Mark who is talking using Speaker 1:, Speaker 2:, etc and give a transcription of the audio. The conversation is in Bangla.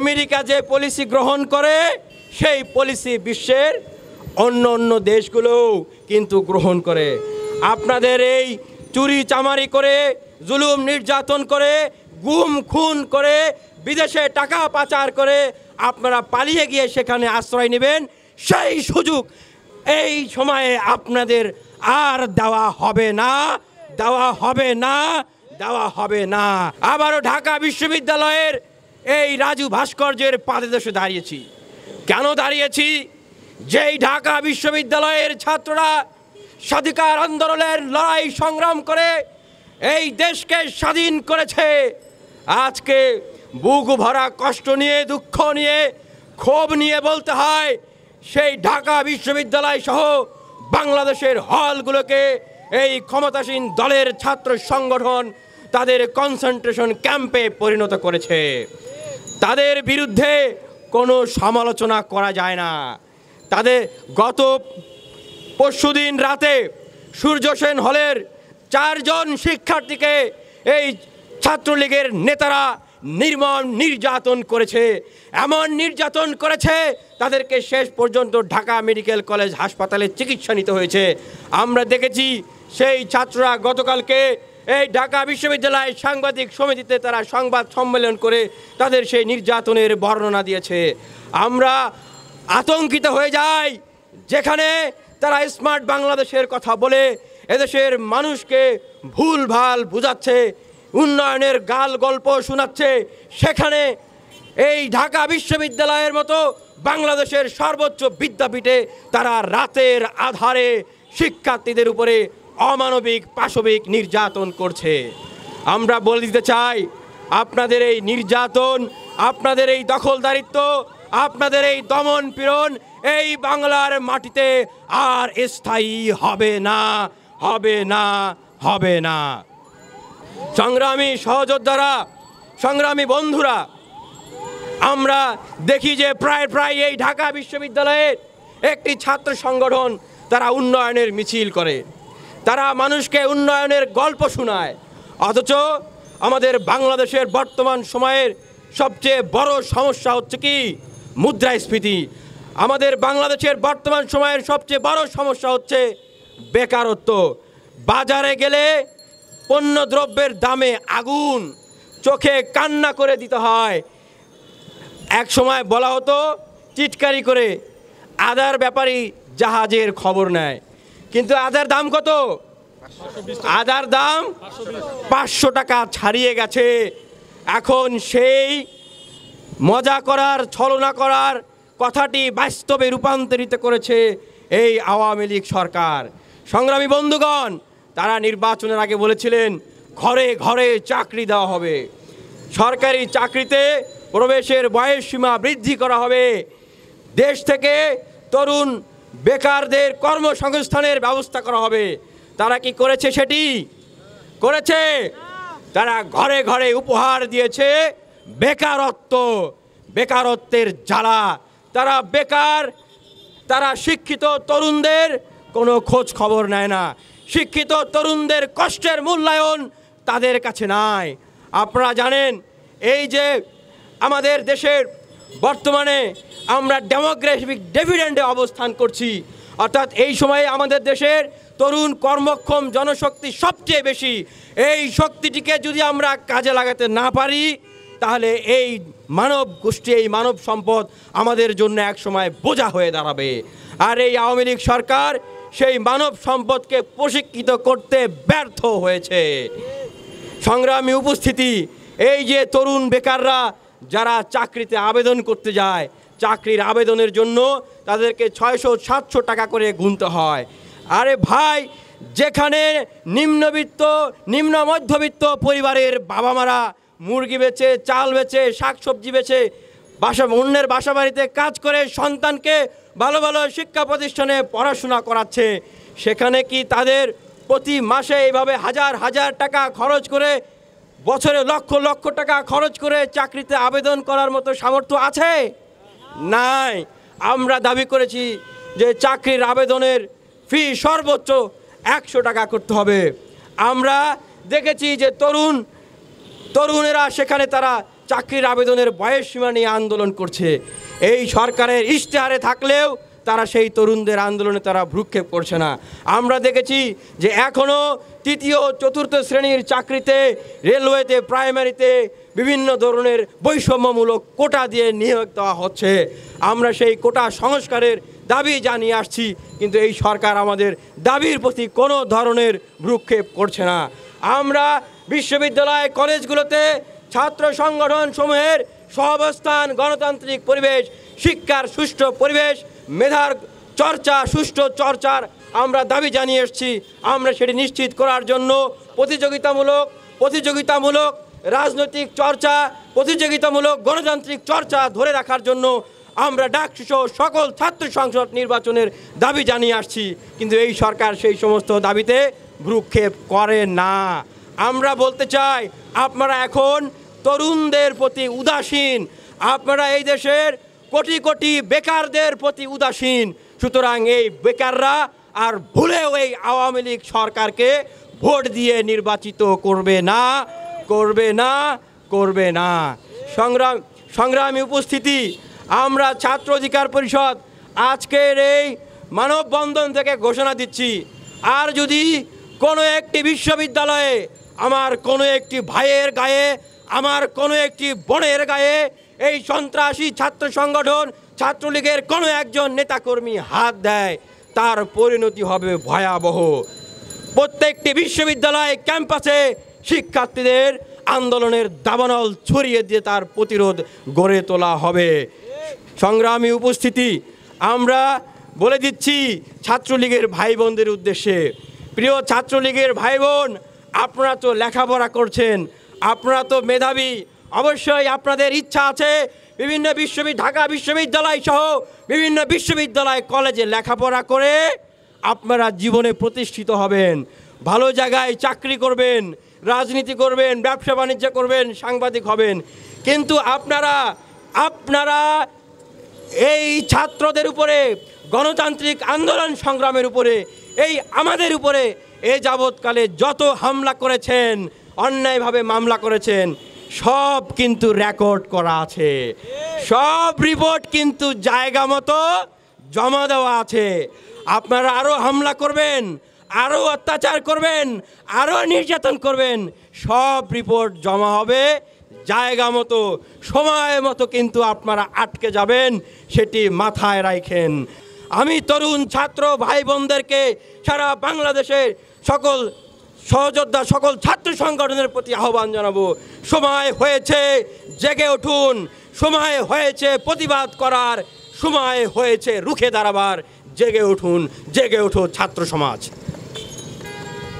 Speaker 1: আমেরিকা যে পলিসি গ্রহণ করে সেই পলিসি বিশ্বের অন্য অন্য দেশগুলোও কিন্তু গ্রহণ করে আপনাদের এই চুরি চামারি করে জুলুম নির্যাতন করে গুম খুন করে বিদেশে টাকা পাচার করে আপনারা পালিয়ে গিয়ে সেখানে আশ্রয় নেবেন সেই সুযোগ এই সময়ে আপনাদের আর দেওয়া হবে না দেওয়া হবে না দেওয়া হবে না আবারও ঢাকা বিশ্ববিদ্যালয়ের এই রাজু ভাস্কর্যের পাদেদেশে দাঁড়িয়েছি কেন দাঁড়িয়েছি যেই ঢাকা বিশ্ববিদ্যালয়ের ছাত্ররা স্বাধিকার আন্দোলনের লড়াই সংগ্রাম করে এই দেশকে স্বাধীন করেছে আজকে বুক ভরা কষ্ট নিয়ে দুঃখ নিয়ে ক্ষোভ নিয়ে বলতে হয় সেই ঢাকা বিশ্ববিদ্যালয় সহ বাংলাদেশের হলগুলোকে এই ক্ষমতাসীন দলের ছাত্র সংগঠন তাদের কনসেন্ট্রেশন ক্যাম্পে পরিণত করেছে তাদের বিরুদ্ধে কোনো সমালোচনা করা যায় না তাদের গত পরশুদিন রাতে সূর্য সেন হলের চারজন শিক্ষার্থীকে এই ছাত্রলীগের নেতারা নির্মম নির্যাতন করেছে এমন নির্যাতন করেছে তাদেরকে শেষ পর্যন্ত ঢাকা মেডিকেল কলেজ হাসপাতালে চিকিৎসা নিতে হয়েছে আমরা দেখেছি সেই ছাত্ররা গতকালকে এই ঢাকা বিশ্ববিদ্যালয়ের সাংবাদিক সমিতিতে তারা সংবাদ সম্মেলন করে তাদের সেই নির্যাতনের বর্ণনা দিয়েছে আমরা আতঙ্কিত হয়ে যাই যেখানে তারা স্মার্ট বাংলাদেশের কথা বলে এদেশের মানুষকে ভুল ভাল বুঝাচ্ছে উন্নয়নের গাল গল্প শোনাচ্ছে সেখানে এই ঢাকা বিশ্ববিদ্যালয়ের মতো বাংলাদেশের সর্বোচ্চ বিদ্যাপীঠে তারা রাতের আধারে শিক্ষার্থীদের উপরে অমানবিক পাশবিক নির্যাতন করছে আমরা বলে দিতে চাই আপনাদের এই নির্যাতন আপনাদের এই দখলদারিত্ব আপনাদের এই দমন পীড়ন এই বাংলার মাটিতে আর স্থায়ী হবে না হবে না হবে না সংগ্রামী সহযোদ্ধারা সংগ্রামী বন্ধুরা আমরা দেখি যে প্রায় প্রায় এই ঢাকা বিশ্ববিদ্যালয়ের একটি ছাত্র সংগঠন তারা উন্নয়নের মিছিল করে তারা মানুষকে উন্নয়নের গল্প শোনায় অথচ আমাদের বাংলাদেশের বর্তমান সময়ের সবচেয়ে বড় সমস্যা হচ্ছে কি মুদ্রাস্ফীতি আমাদের বাংলাদেশের বর্তমান সময়ের সবচেয়ে বড় সমস্যা হচ্ছে বেকারত্ব বাজারে গেলে পণ্য দ্রব্যের দামে আগুন চোখে কান্না করে দিতে হয় এক সময় বলা হতো চিটকারি করে আদার ব্যাপারী জাহাজের খবর নেয় কিন্তু আদার দাম কত আদার দাম পাঁচশো টাকা ছাড়িয়ে গেছে এখন সেই মজা করার ছলনা করার কথাটি বাস্তবে রূপান্তরিত করেছে এই আওয়ামী লীগ সরকার সংগ্রামী বন্ধুগণ তারা নির্বাচনের আগে বলেছিলেন ঘরে ঘরে চাকরি দেওয়া হবে সরকারি চাকরিতে প্রবেশের বয়স সীমা বৃদ্ধি করা হবে দেশ থেকে তরুণ বেকারদের কর্মসংস্থানের ব্যবস্থা করা হবে তারা কি করেছে সেটি করেছে তারা ঘরে ঘরে উপহার দিয়েছে বেকারত্ব বেকারত্বের জ্বালা তারা বেকার তারা শিক্ষিত তরুণদের কোনো খোঁজ খবর নেয় না শিক্ষিত তরুণদের কষ্টের মূল্যায়ন তাদের কাছে নাই আপনারা জানেন এই যে আমাদের দেশের বর্তমানে আমরা ডেমোগ্রাফিক ডেভিডেন্ডে অবস্থান করছি অর্থাৎ এই সময়ে আমাদের দেশের তরুণ কর্মক্ষম জনশক্তি সবচেয়ে বেশি এই শক্তিটিকে যদি আমরা কাজে লাগাতে না পারি তাহলে এই মানব গোষ্ঠী এই মানব সম্পদ আমাদের জন্য এক সময় বোঝা হয়ে দাঁড়াবে আর এই আওয়ামী লীগ সরকার সেই মানব সম্পদকে প্রশিক্ষিত করতে ব্যর্থ হয়েছে সংগ্রামী উপস্থিতি এই যে তরুণ বেকাররা যারা চাকরিতে আবেদন করতে যায় চাকরির আবেদনের জন্য তাদেরকে ছয়শো সাতশো টাকা করে গুনতে হয় আরে ভাই যেখানে নিম্নবিত্ত নিম্ন মধ্যবিত্ত পরিবারের বাবা মারা মুরগি বেচে চাল বেচে শাকসবজি বেচে বাসা অন্যের বাসা বাড়িতে কাজ করে সন্তানকে ভালো ভালো শিক্ষা প্রতিষ্ঠানে পড়াশোনা করাচ্ছে সেখানে কি তাদের প্রতি মাসে এইভাবে হাজার হাজার টাকা খরচ করে বছরে লক্ষ লক্ষ টাকা খরচ করে চাকরিতে আবেদন করার মতো সামর্থ্য আছে নাই আমরা দাবি করেছি যে চাকরির আবেদনের ফি সর্বোচ্চ একশো টাকা করতে হবে আমরা দেখেছি যে তরুণ তরুণেরা সেখানে তারা চাকরির আবেদনের বয়সসীমা নিয়ে আন্দোলন করছে এই সরকারের ইশতেহারে থাকলেও তারা সেই তরুণদের আন্দোলনে তারা ভ্রুক্ষেপ করছে না আমরা দেখেছি যে এখনও তৃতীয় চতুর্থ শ্রেণীর চাকরিতে রেলওয়েতে প্রাইমারিতে বিভিন্ন ধরনের বৈষম্যমূলক কোটা দিয়ে নিয়োগ দেওয়া হচ্ছে আমরা সেই কোটা সংস্কারের দাবি জানিয়ে আসছি কিন্তু এই সরকার আমাদের দাবির প্রতি কোনো ধরনের ভ্রুক্ষেপ করছে না আমরা বিশ্ববিদ্যালয় কলেজগুলোতে ছাত্র সংগঠন সমূহের সহাবস্থান গণতান্ত্রিক পরিবেশ শিক্ষার সুষ্ঠু পরিবেশ মেধার চর্চা সুষ্ঠু চর্চার আমরা দাবি জানিয়ে এসেছি আমরা সেটি নিশ্চিত করার জন্য প্রতিযোগিতামূলক প্রতিযোগিতামূলক রাজনৈতিক চর্চা প্রতিযোগিতামূলক গণতান্ত্রিক চর্চা ধরে রাখার জন্য আমরা ডাকসহ সকল ছাত্র সংসদ নির্বাচনের দাবি জানিয়ে আসছি কিন্তু এই সরকার সেই সমস্ত দাবিতে ভ্রুক্ষেপ করে না আমরা বলতে চাই আপনারা এখন তরুণদের প্রতি উদাসীন আপনারা এই দেশের কোটি কোটি বেকারদের প্রতি উদাসীন সুতরাং এই বেকাররা আর ভুলেও এই আওয়ামী লীগ সরকারকে ভোট দিয়ে নির্বাচিত করবে না করবে না করবে না সংগ্রাম সংগ্রামী উপস্থিতি আমরা ছাত্র অধিকার পরিষদ আজকের এই মানববন্ধন থেকে ঘোষণা দিচ্ছি আর যদি কোনো একটি বিশ্ববিদ্যালয়ে আমার কোনো একটি ভাইয়ের গায়ে আমার কোনো একটি বোনের গায়ে এই সন্ত্রাসী ছাত্র সংগঠন ছাত্রলীগের কোনো একজন নেতাকর্মী হাত দেয় তার পরিণতি হবে ভয়াবহ প্রত্যেকটি বিশ্ববিদ্যালয় ক্যাম্পাসে শিক্ষার্থীদের আন্দোলনের দাবানল ছড়িয়ে দিয়ে তার প্রতিরোধ গড়ে তোলা হবে সংগ্রামী উপস্থিতি আমরা বলে দিচ্ছি ছাত্রলীগের ভাই বোনদের উদ্দেশ্যে প্রিয় ছাত্রলীগের ভাই বোন আপনারা তো লেখাপড়া করছেন আপনারা তো মেধাবী অবশ্যই আপনাদের ইচ্ছা আছে বিভিন্ন বিশ্ববিদ্যালয় ঢাকা বিশ্ববিদ্যালয় সহ বিভিন্ন বিশ্ববিদ্যালয় কলেজে লেখাপড়া করে আপনারা জীবনে প্রতিষ্ঠিত হবেন ভালো জায়গায় চাকরি করবেন রাজনীতি করবেন ব্যবসা বাণিজ্য করবেন সাংবাদিক হবেন কিন্তু আপনারা আপনারা এই ছাত্রদের উপরে গণতান্ত্রিক আন্দোলন সংগ্রামের উপরে এই আমাদের উপরে এ যাবৎকালে যত হামলা করেছেন অন্যায়ভাবে মামলা করেছেন সব কিন্তু রেকর্ড করা আছে সব রিপোর্ট কিন্তু জায়গা মতো জমা দেওয়া আছে আপনারা আরও হামলা করবেন আরও অত্যাচার করবেন আরও নির্যাতন করবেন সব রিপোর্ট জমা হবে জায়গা মতো সময় মতো কিন্তু আপনারা আটকে যাবেন সেটি মাথায় রাখেন আমি তরুণ ছাত্র ভাই বোনদেরকে সারা বাংলাদেশের সকল সহযোদ্ধা সকল ছাত্র সংগঠনের প্রতি আহ্বান জানাবো সময় হয়েছে জেগে উঠুন সময় হয়েছে প্রতিবাদ করার সময় হয়েছে রুখে দাঁড়াবার জেগে উঠুন জেগে উঠো ছাত্র সমাজ